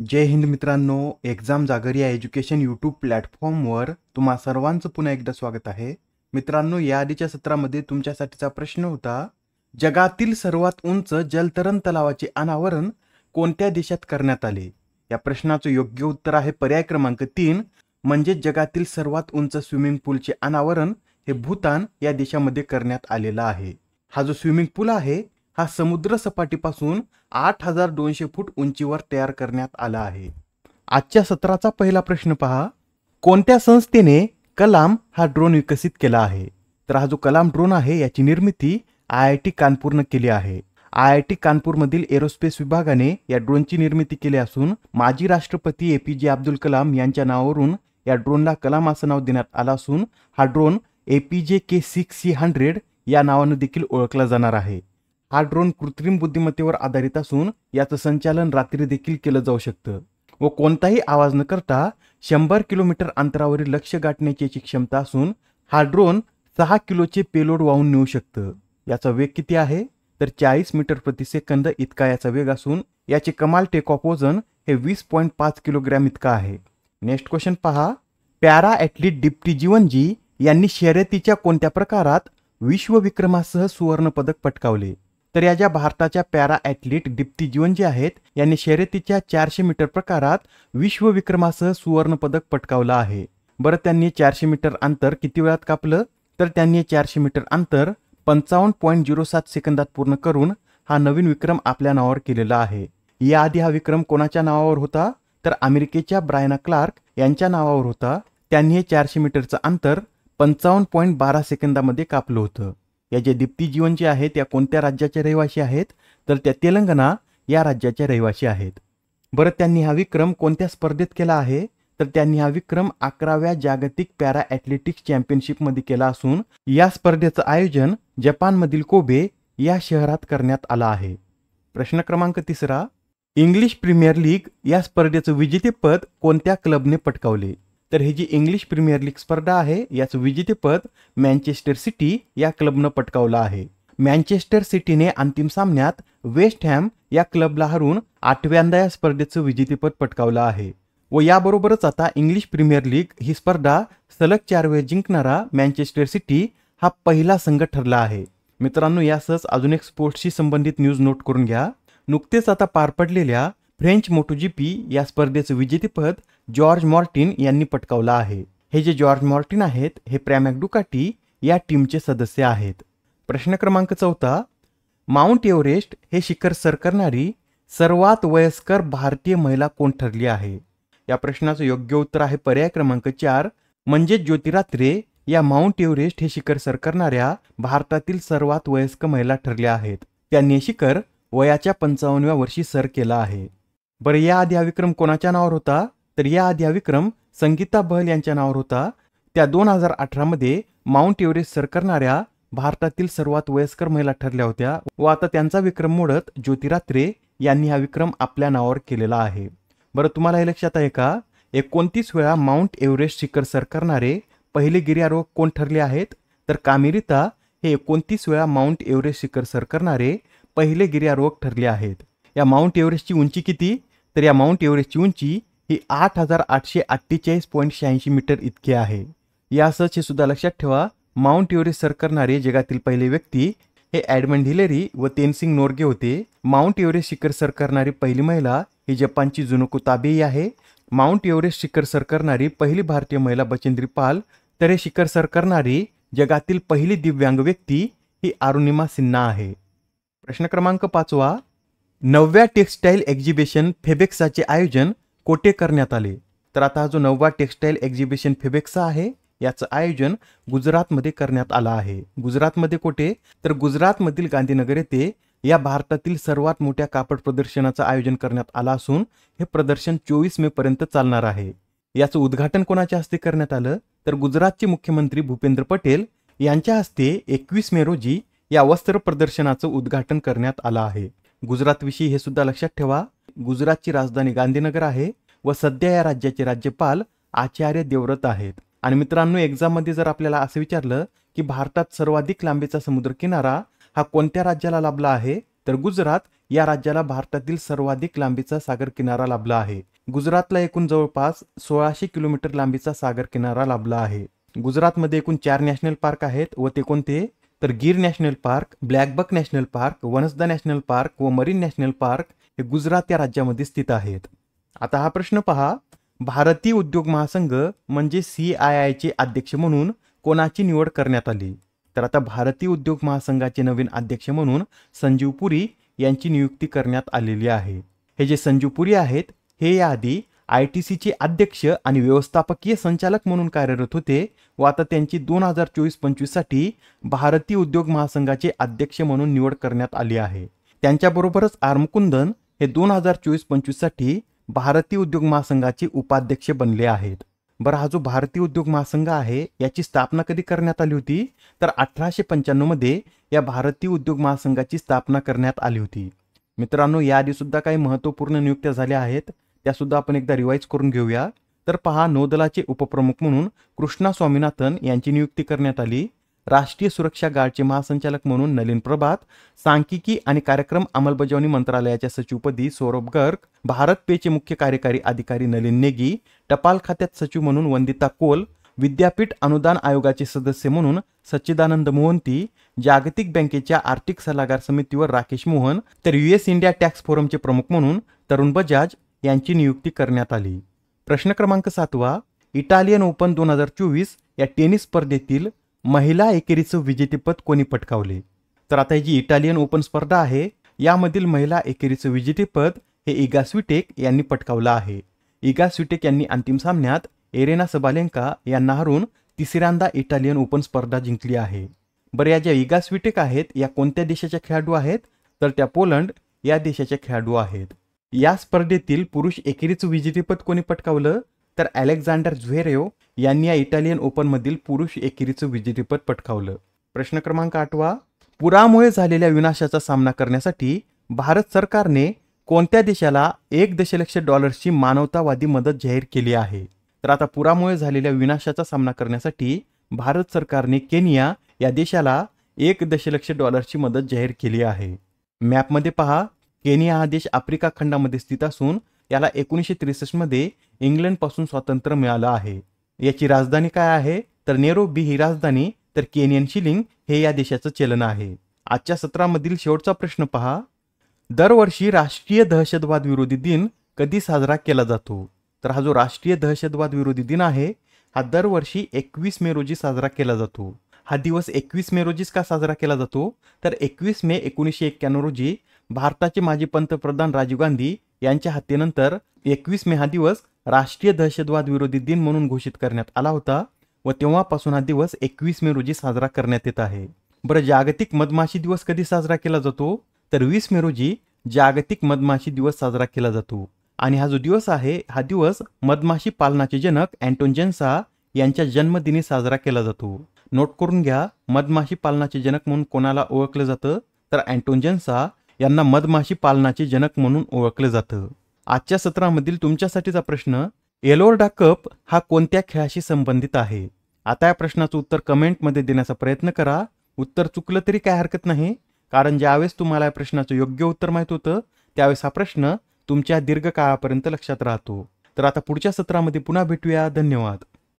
जय हिंद मित्रांनो एक्झाम जागरिया या education YouTube प्लॅटफॉर्मवर तुम्हा सर्वांचं पुन्हा एकदा स्वागत आहे मित्रांनो या आधीच्या सत्रामध्ये तुमच्यासाठीचा प्रश्न होता जगातील सर्वात उंच जलतरण तलावाचे अनावरण कोणत्या देशात करण्यात आले या प्रश्नाचं योग्य उत्तर आहे पर्याय क्रमांक तीन म्हणजे जगातील सर्वात उंच स्विमिंग पूलचे अनावरण हे भूतान या देशामध्ये करण्यात आलेलं आहे हा जो स्विमिंग पूल आहे हा समुद्र सपाटीपासून आठ हजार दोनशे फूट उंचीवर तयार करण्यात आला आहे आजच्या सत्राचा पहिला प्रश्न पहा कोणत्या संस्थेने कलाम हा ड्रोन विकसित केला आहे तर हा जो कलाम ड्रोन आहे याची निर्मिती आय आय टी कानपूरनं केली आहे आय आय टी मधील एरोस्पेस विभागाने या ड्रोनची निर्मिती केली असून माजी राष्ट्रपती ए पी जे अब्दुल कलाम यांच्या नावावरून या ड्रोनला कलाम असं नाव देण्यात आलं असून हा ड्रोन ए पी जे के सिक्स सी हंड्रेड या नावानं देखील ओळखला जाणार आहे हा ड्रोन कृत्रिम बुद्धिमत्तेवर आधारित असून याचं संचालन रात्री देखील केलं जाऊ शकतं व कोणताही आवाज न करता शंभर किलोमीटर अंतरावरील लक्ष गाठण्याची याची क्षमता असून हा ड्रोन सहा किलोचे पेलोड वाहून नेऊ शकतं याचा वेग किती आहे तर चाळीस मीटर प्रति सेकंद इतका याचा वेग असून याचे कमाल टेक ऑफ वजन हे वीस पॉईंट पाच किलोग्रॅम इतका आहे नेक्स्ट क्वेश्चन पहा पॅरा ऍथलीट डिप्टी जीवनजी यांनी शर्यतीच्या कोणत्या प्रकारात विश्वविक्रमासह सुवर्ण पदक पटकावले तर या ज्या भारताच्या पॅरा ॲथलीट दीप्ती जीवन जे आहेत यांनी शर्यतीच्या चारशे मीटर प्रकारात विश्वविक्रमासह पदक पटकावलं आहे बरं त्यांनी चारशे मीटर अंतर किती वेळात कापलं तर त्यांनी चारशे मीटर अंतर पंचावन्न पॉईंट झिरो सात सेकंदात पूर्ण करून हा नवीन विक्रम आपल्या नावावर केलेला आहे याआधी हा विक्रम कोणाच्या नावावर होता तर अमेरिकेच्या ब्रायना क्लार्क यांच्या नावावर होता त्यांनी हे चारशे मीटरचं अंतर पंचावन्न पॉईंट बारा सेकंदामध्ये कापलं होतं या ज्या जीवन जे आहेत त्या कोणत्या राज्याच्या रहिवाशी आहेत तर त्या तेलंगणा या राज्याच्या रहिवाशी आहेत बरं त्यांनी हा विक्रम कोणत्या स्पर्धेत केला आहे तर त्यांनी हा विक्रम अकराव्या जागतिक पॅरा ॲथलेटिक्स चॅम्पियनशिपमध्ये केला असून या स्पर्धेचं आयोजन जपानमधील कोबे या शहरात करण्यात आला आहे प्रश्न क्रमांक तिसरा इंग्लिश प्रीमियर लीग या स्पर्धेचं विजेतेपद कोणत्या क्लबने पटकावले तर ही जी इंग्लिश प्रीमियर लीग स्पर्धा आहे याचं विजेतेपद मँचेस्टर सिटी या क्लबनं पटकावलं आहे मँचेस्टर सिटीने अंतिम सामन्यात वेस्ट हॅम या क्लबला हरून आठव्यांदा या स्पर्धेचं विजेतेपद पटकावलं आहे व याबरोबरच आता इंग्लिश प्रीमियर लीग ही स्पर्धा सलग चार वेळ जिंकणारा मँचेस्टर सिटी हा पहिला संघ ठरला आहे मित्रांनो यासच अजून एक स्पोर्ट्सशी संबंधित न्यूज नोट करून घ्या नुकतेच आता पार पडलेल्या फ्रेंच मोटोजीपी या स्पर्धेचं विजेतेपद जॉर्ज मॉर्टिन यांनी पटकावलं आहे हे जे जॉर्ज मॉर्टिन आहेत हे प्रॅमॅक डुकाटी या टीमचे सदस्य आहेत प्रश्न क्रमांक चौथा माउंट एव्हरेस्ट हे शिखर सर करणारी सर्वात वयस्कर भारतीय महिला कोण ठरली आहे या प्रश्नाचं योग्य उत्तर आहे पर्याय क्रमांक चार म्हणजेच ज्योतिरात्रे या माउंट एव्हरेस्ट हे शिखर सर करणाऱ्या भारतातील सर्वात वयस्क महिला ठरल्या आहेत त्यांनी शिखर वयाच्या पंचावन्नव्या वर्षी सर केला आहे बरं याआधी हा विक्रम कोणाच्या नावावर होता तर याआधी हा विक्रम संगीता बहल यांच्या नावावर होता त्या दोन हजार अठरामध्ये माउंट एव्हरेस्ट सर करणाऱ्या भारतातील सर्वात वयस्कर महिला ठरल्या होत्या व आता त्यांचा विक्रम मोडत ज्योतिरात्रे यांनी हा विक्रम आपल्या नावावर केलेला आहे बरं तुम्हाला हे लक्षात आहे का एकोणतीस वेळा माउंट एव्हरेस्ट शिखर सर करणारे पहिले गिर्यारोहक कोण ठरले आहेत तर कामेरिता हे एकोणतीस वेळा माउंट एव्हरेस्ट शिखर सर करणारे पहिले गिर्यारोहक ठरले आहेत या माउंट एव्हरेस्टची उंची किती तर या माउंट एव्हरेस्टची उंची ही आठ हजार आठशे अठ्ठेचाळीस पॉईंट शहाऐंशी मीटर इतकी आहे यासच हे सुद्धा लक्षात ठेवा माउंट एव्हरेस्ट सर करणारे जगातील पहिले व्यक्ती हे ॲडमंड हिलेरी व तेनसिंग नोर्गे होते माउंट एव्हरेस्ट शिखर सर करणारी पहिली महिला ही जपानची जुनोको ताबेई आहे माउंट एव्हरेस्ट शिखर सर करणारी पहिली भारतीय महिला बचेंद्री पाल तर हे शिखर सर करणारी जगातील पहिली दिव्यांग व्यक्ती ही अरुणिमा सिन्हा आहे प्रश्न क्रमांक पाचवा नवव्या टेक्स्टाईल एक्झिबिशन फेबेक्साचे आयोजन कोठे करण्यात आले तर आता हा जो नववा टेक्स्टाईल एक्झिबिशन फेबेक्सा आहे याचं आयोजन गुजरातमध्ये करण्यात आलं आहे गुजरातमध्ये कोठे तर गुजरातमधील गांधीनगर येथे या भारतातील सर्वात मोठ्या कापड प्रदर्शनाचं आयोजन करण्यात आलं असून हे प्रदर्शन चोवीस मे पर्यंत चालणार आहे याचं उद्घाटन कोणाच्या हस्ते करण्यात आलं तर गुजरातचे मुख्यमंत्री भूपेंद्र पटेल यांच्या हस्ते एकवीस मे रोजी या वस्त्र प्रदर्शनाचं उद्घाटन करण्यात आलं आहे गुजरातविषयी हे सुद्धा लक्षात ठेवा गुजरातची राजधानी गांधीनगर आहे व सध्या या राज्याचे राज्यपाल आचार्य देवव्रत आहेत आणि मित्रांनो एक्झाममध्ये जर आपल्याला असं विचारलं की भारतात सर्वाधिक लांबीचा समुद्र किनारा हा कोणत्या राज्याला लाभला आहे तर गुजरात या राज्याला भारतातील सर्वाधिक लांबीचा सागर किनारा लाभला आहे गुजरातला एकूण जवळपास सोळाशे किलोमीटर लांबीचा सागर किनारा लाभला आहे गुजरातमध्ये एकूण चार नॅशनल पार्क आहेत व ते कोणते तर Gir national park blackbuck national park Vansda national park व मरीन नॅशनल पार्क हे गुजरात या राज्यामध्ये स्थित आहेत आता हा प्रश्न पहा भारतीय उद्योग महासंघ म्हणजे सी आय आयचे अध्यक्ष म्हणून कोणाची निवड करण्यात आली तर आता भारतीय उद्योग महासंघाचे नवीन अध्यक्ष म्हणून संजीव पुरी यांची नियुक्ती करण्यात आलेली आहे हे जे संजीव पुरी आहेत हे याआधी आय टी सीचे अध्यक्ष आणि व्यवस्थापकीय संचालक म्हणून कार्यरत होते व आता त्यांची दोन हजार चोवीस पंचवीससाठी भारतीय उद्योग महासंघाचे अध्यक्ष म्हणून निवड करण्यात आली आहे त्यांच्याबरोबरच आर हे दोन हजार चोवीस पंचवीससाठी भारतीय उद्योग महासंघाचे उपाध्यक्ष बनले आहेत बरं हा जो भारतीय उद्योग महासंघ आहे याची स्थापना कधी करण्यात आली होती तर अठराशे पंच्याण्णवमध्ये या भारतीय उद्योग महासंघाची स्थापना करण्यात आली होती मित्रांनो याआधी सुद्धा काही महत्त्वपूर्ण नियुक्त्या झाल्या आहेत त्यासुद्धा आपण एकदा रिवाईज करून घेऊया तर पहा नौदलाचे उपप्रमुख म्हणून कृष्णा स्वामीनाथन यांची नियुक्ती करण्यात आली राष्ट्रीय सुरक्षा गार्डचे महासंचालक म्हणून नलिन प्रभात सांख्यिकी आणि कार्यक्रम अंमलबजावणी मंत्रालयाच्या सचिवपदी सौरभ गर्ग भारत पेचे मुख्य कार्यकारी अधिकारी नलिन नेगी टपाल खात्यात सचिव म्हणून वंदिता कोल विद्यापीठ अनुदान आयोगाचे सदस्य म्हणून सच्चिदानंद मोहंती जागतिक बँकेच्या आर्थिक सल्लागार समितीवर राकेश मोहन तर युएस इंडिया टॅक्स फोरमचे प्रमुख म्हणून तरुण बजाज यांची नियुक्ती करण्यात आली प्रश्न क्रमांक सातवा इटालियन ओपन दोन हजार चोवीस या टेनिस स्पर्धेतील महिला एकेरीचं विजेतेपद कोणी पटकावले तर आता जी इटालियन ओपन स्पर्धा आहे यामधील महिला एकेरीचं विजेतेपद हे इगा स्विटेक यांनी पटकावलं आहे इगा स्विटेक यांनी अंतिम सामन्यात एरेना सबालेंका यांना हरून तिसऱ्यांदा इटालियन ओपन स्पर्धा जिंकली आहे बरं या ज्या इगा स्विटेक आहेत या कोणत्या देशाच्या खेळाडू आहेत तर त्या पोलंड या देशाच्या खेळाडू आहेत या स्पर्धेतील पुरुष एकेरीचं विजेतेपद कोणी पटकावलं तर अलेक्झांडर झुएरेओ यांनी या इटालियन ओपनमधील पुरुष एकेरीचं विजेतेपद पटकावलं प्रश्न क्रमांक आठवा पुरामुळे झालेल्या विनाशाचा सामना करण्यासाठी भारत सरकारने कोणत्या देशाला एक दशलक्ष डॉलर्सची मानवतावादी मदत जाहीर केली आहे तर आता पुरामुळे झालेल्या विनाशाचा सामना करण्यासाठी भारत सरकारने केनिया या देशाला एक दशलक्ष डॉलरची मदत जाहीर केली आहे मॅपमध्ये पहा केनिया हा देश आफ्रिका खंडामध्ये स्थित असून याला एकोणीसशे त्रेसष्टमध्ये इंग्लंडपासून स्वातंत्र्य मिळालं आहे याची राजधानी काय आहे तर नेरोबी ही राजधानी तर केनियन शिलिंग हे या देशाचं चलन आहे आजच्या सत्रामधील शेवटचा प्रश्न पहा दरवर्षी राष्ट्रीय दहशतवाद विरोधी दिन कधी साजरा केला जातो तर हा जो राष्ट्रीय दहशतवाद विरोधी दिन आहे हा दरवर्षी एकवीस मे रोजी साजरा केला जातो हा दिवस एकवीस मे रोजीच का साजरा केला जातो तर एकवीस मे एकोणीसशे एक्क्याण्णव रोजी भारताचे माजी पंतप्रधान राजीव गांधी यांच्या हत्येनंतर एकवीस मे हा दिवस राष्ट्रीय दहशतवाद विरोधी दिन म्हणून घोषित करण्यात आला होता व तेव्हापासून हा दिवस एकवीस मे रोजी साजरा करण्यात येत आहे बरं जागतिक मधमाशी दिवस कधी साजरा केला जातो तर वीस मे रोजी जागतिक मधमाशी दिवस साजरा केला जातो आणि हा जो दिवस आहे हा दिवस मधमाशी पालनाचे जनक अँटोन जेन्सा यांच्या जन्मदिनी साजरा केला जातो नोट करून घ्या मधमाशी पालनाचे जनक म्हणून कोणाला ओळखलं जातं तर अँटोन यांना मधमाशी पालनाचे जनक म्हणून ओळखलं जातं आजच्या सत्रामधील तुमच्यासाठीचा प्रश्न एलोर्डा कप हा कोणत्या खेळाशी संबंधित आहे आता या प्रश्नाचं उत्तर कमेंटमध्ये देण्याचा प्रयत्न करा उत्तर चुकलं तरी काय हरकत नाही कारण ज्यावेळेस तुम्हाला या प्रश्नाचं योग्य उत्तर माहीत होतं त्यावेळेस हा प्रश्न तुमच्या दीर्घकाळापर्यंत लक्षात राहतो तर आता पुढच्या सत्रामध्ये पुन्हा भेटूया धन्यवाद